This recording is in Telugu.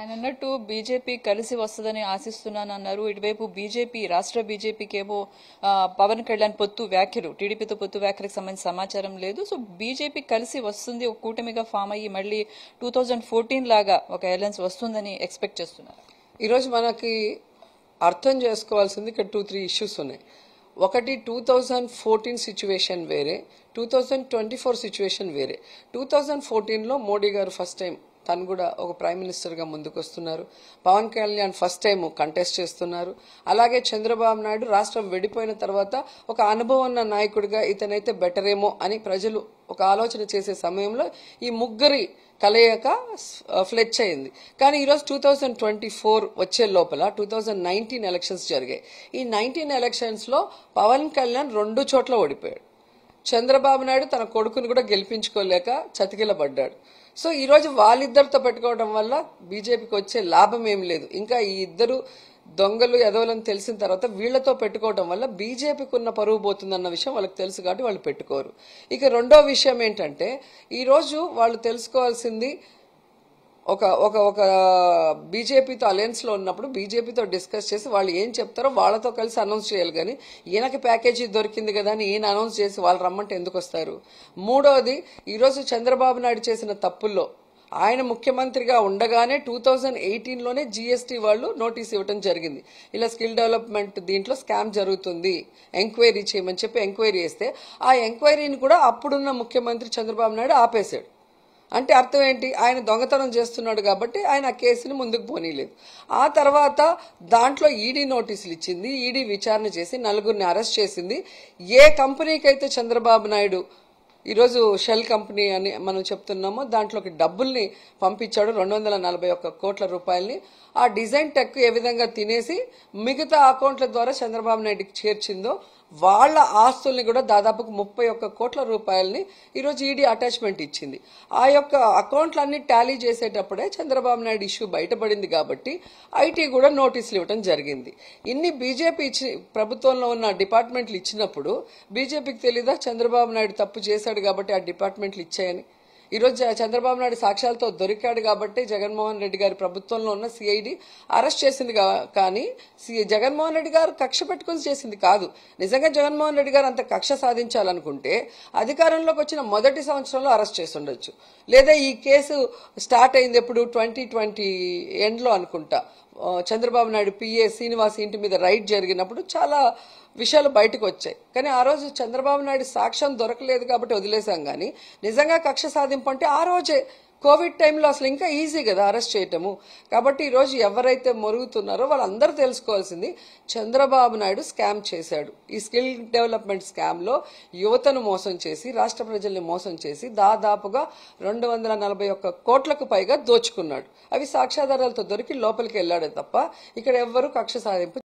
ఆయన అన్నట్టు బీజేపీ కలిసి వస్తుందని ఆశిస్తున్నాను అన్నారు ఇటువైపు బీజేపీ రాష్ట్ర బీజేపీకేమో పవన్ కళ్యాణ్ పొత్తు వ్యాఖ్యలు టీడీపీతో పొత్తు వ్యాఖ్యలకు సంబంధించి సమాచారం లేదు సో బీజేపీ కలిసి వస్తుంది ఒక కూటమిగా ఫామ్ అయ్యి మళ్ళీ టూ థౌజండ్ ఫోర్టీన్ లాగా ఒక ఎయిర్లైన్స్ వస్తుందని ఎక్స్పెక్ట్ చేస్తున్నారు ఈరోజు మనకి అర్థం చేసుకోవాల్సింది ఇక్కడ టూ త్రీ ఇష్యూస్ ఉన్నాయి ఒకటి టూ థౌజండ్ ఫోర్టీన్ సిచ్యువేషన్ వేరే two thousand twenty four situation వేరే టూ థౌజండ్ ఫోర్టీన్లో మోడీ గారు ఫస్ట్ టైం తను కూడా ఒక ప్రైమ్ మినిస్టర్గా ముందుకు వస్తున్నారు Pawan Kalyan first time contest చేస్తున్నారు అలాగే చంద్రబాబు నాయుడు రాష్ట్రం వెడిపోయిన తర్వాత ఒక అనుభవం ఉన్న నాయకుడిగా ఇతనైతే బెటర్ ఏమో అని ప్రజలు ఒక ఆలోచన చేసే సమయంలో ఈ ముగ్గురి కలయిక ఫ్లెచ్ అయింది కానీ ఈరోజు టూ థౌజండ్ ట్వంటీ ఫోర్ వచ్చే లోపల టూ థౌజండ్ నైన్టీన్ ఎలక్షన్స్ జరిగాయి ఈ నైన్టీన్ ఎలక్షన్స్లో పవన్ కళ్యాణ్ రెండు చోట్ల ఓడిపోయాడు చంద్రబాబు నాయుడు తన కొడుకుని కూడా గెలిపించుకోలేక చతికిలబడ్డాడు సో ఈరోజు వాళ్ళిద్దరితో పెట్టుకోవడం వల్ల బీజేపీకి వచ్చే లాభం ఏం లేదు ఇంకా ఈ ఇద్దరు దొంగలు ఎదవలని తెలిసిన తర్వాత వీళ్లతో పెట్టుకోవడం వల్ల బీజేపీకి ఉన్న పరువు పోతుందన్న విషయం వాళ్ళకి తెలుసు కాబట్టి వాళ్ళు పెట్టుకోరు ఇక రెండో విషయం ఏంటంటే ఈరోజు వాళ్ళు తెలుసుకోవాల్సింది ఒక ఒక ఒక బీజేపీతో అలయన్స్లో ఉన్నప్పుడు బీజేపీతో డిస్కస్ చేసి వాళ్ళు ఏం చెప్తారో వాళ్ళతో కలిసి అనౌన్స్ చేయాలి కానీ ఈయనకి ప్యాకేజీ దొరికింది కదా అని ఈయన అనౌన్స్ చేసి వాళ్ళు రమ్మంటే ఎందుకు వస్తారు మూడవది ఈరోజు చంద్రబాబు నాయుడు చేసిన తప్పుల్లో ఆయన ముఖ్యమంత్రిగా ఉండగానే టూ థౌజండ్ ఎయిటీన్లోనే జీఎస్టీ వాళ్ళు నోటీస్ ఇవ్వడం జరిగింది ఇలా స్కిల్ డెవలప్మెంట్ దీంట్లో స్కామ్ జరుగుతుంది ఎంక్వైరీ చేయమని చెప్పి ఎంక్వైరీ చేస్తే ఆ ఎంక్వైరీని కూడా అప్పుడున్న ముఖ్యమంత్రి చంద్రబాబు నాయుడు ఆపేశాడు అంటే అర్థం ఏంటి ఆయన దొంగతనం చేస్తున్నాడు కాబట్టి ఆయన ఆ కేసుని ముందుకు పోనీలేదు ఆ తర్వాత దాంట్లో ఈడీ నోటీసులు ఇచ్చింది ఈడీ విచారణ చేసి నలుగురిని అరెస్ట్ చేసింది ఏ కంపెనీకైతే చంద్రబాబు నాయుడు ఈరోజు షెల్ కంపెనీ అని మనం చెప్తున్నామో దాంట్లోకి డబ్బుల్ని పంపించాడు రెండు వందల నలభై ఒక్క కోట్ల రూపాయల్ని ఆ డిజైన్ టెక్ ఏ విధంగా తినేసి మిగతా అకౌంట్ల ద్వారా చంద్రబాబు నాయుడుకి చేర్చిందో వాళ్ళ ఆస్తుల్ని కూడా దాదాపుకు ముప్పై ఒక్క కోట్ల రూపాయలని ఈరోజు ఈడీ అటాచ్మెంట్ ఇచ్చింది ఆ యొక్క అకౌంట్లన్నీ టాలీ చేసేటప్పుడే చంద్రబాబు నాయుడు ఇష్యూ బయటపడింది కాబట్టి ఐటీ కూడా నోటీసులు ఇవ్వడం జరిగింది ఇన్ని బీజేపీ ఇచ్చి ప్రభుత్వంలో ఉన్న డిపార్ట్మెంట్లు ఇచ్చినప్పుడు బీజేపీకి తెలీదా చంద్రబాబు నాయుడు తప్పు చేశాడు కాబట్టి ఆ డిపార్ట్మెంట్లు ఇచ్చాయని ఈరోజు చంద్రబాబు నాయుడు సాక్ష్యాలతో దొరికాడు కాబట్టి జగన్మోహన్ రెడ్డి గారి ప్రభుత్వంలో ఉన్న సిఐడి అరెస్ట్ చేసింది కానీ జగన్మోహన్ రెడ్డి గారు కక్ష పెట్టుకుని చేసింది కాదు నిజంగా జగన్మోహన్ రెడ్డి గారు అంత కక్ష సాధించాలనుకుంటే అధికారంలోకి వచ్చిన మొదటి సంవత్సరంలో అరెస్ట్ చేసి ఉండొచ్చు లేదా ఈ కేసు స్టార్ట్ అయింది ఎప్పుడు ట్వంటీ ట్వంటీ ఎండ్లో అనుకుంటా చంద్రబాబు నాయుడు పిఏ శ్రీనివాస్ ఇంటి మీద రైడ్ జరిగినప్పుడు చాలా విషయాలు బయటకు వచ్చాయి కానీ ఆ రోజు చంద్రబాబు నాయుడు సాక్ష్యం దొరకలేదు కాబట్టి వదిలేశాం కానీ నిజంగా కక్ష సాధింపు అంటే ఆ రోజే కోవిడ్ టైంలో అసలు ఇంకా ఈజీ కదా అరెస్ట్ చేయటము కాబట్టి ఈరోజు ఎవరైతే మొరుగుతున్నారో వాళ్ళందరూ తెలుసుకోవాల్సింది చంద్రబాబు నాయుడు స్కామ్ చేశాడు ఈ స్కిల్ డెవలప్మెంట్ స్కామ్లో యువతను మోసం చేసి రాష్ట్ర ప్రజల్ని మోసం చేసి దాదాపుగా రెండు వందల నలభై ఒక్క కోట్లకు పైగా దోచుకున్నాడు అవి సాక్ష్యాధారాలతో దొరికి లోపలికి వెళ్ళాడే తప్ప ఇక్కడ ఎవ్వరూ కక్ష సాధింపు